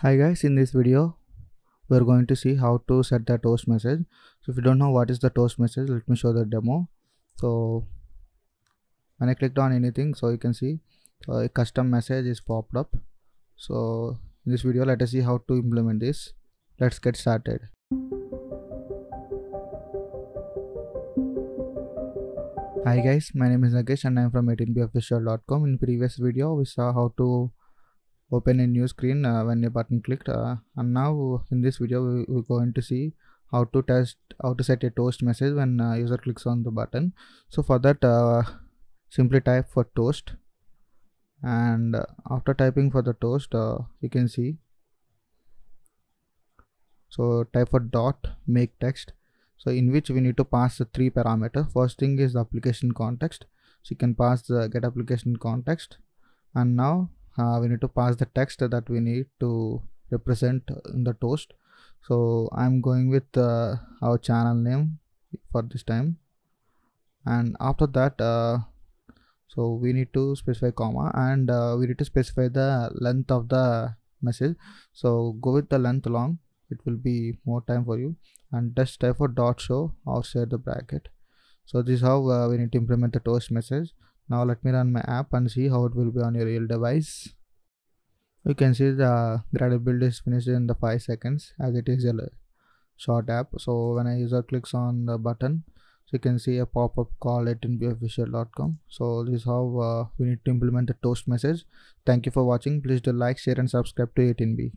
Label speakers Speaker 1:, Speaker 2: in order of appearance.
Speaker 1: hi guys in this video we are going to see how to set the toast message so if you don't know what is the toast message let me show the demo so when i clicked on anything so you can see a custom message is popped up so in this video let us see how to implement this let's get started hi guys my name is nagesh and i'm from 18bofficial.com in previous video we saw how to open a new screen uh, when a button clicked uh, and now in this video we, we're going to see how to test how to set a toast message when uh, user clicks on the button so for that uh, simply type for toast and uh, after typing for the toast uh, you can see so type for dot make text so in which we need to pass the three parameter first thing is the application context so you can pass the get application context and now uh, we need to pass the text that we need to represent in the toast so i'm going with uh, our channel name for this time and after that uh, so we need to specify comma and uh, we need to specify the length of the message so go with the length long it will be more time for you and just type for dot show outside the bracket so this is how uh, we need to implement the toast message now let me run my app and see how it will be on your real device you can see the Gradle build is finished in the 5 seconds as it is a short app so when a user clicks on the button so you can see a pop-up call at so this is how uh, we need to implement the toast message thank you for watching please do like share and subscribe to 18b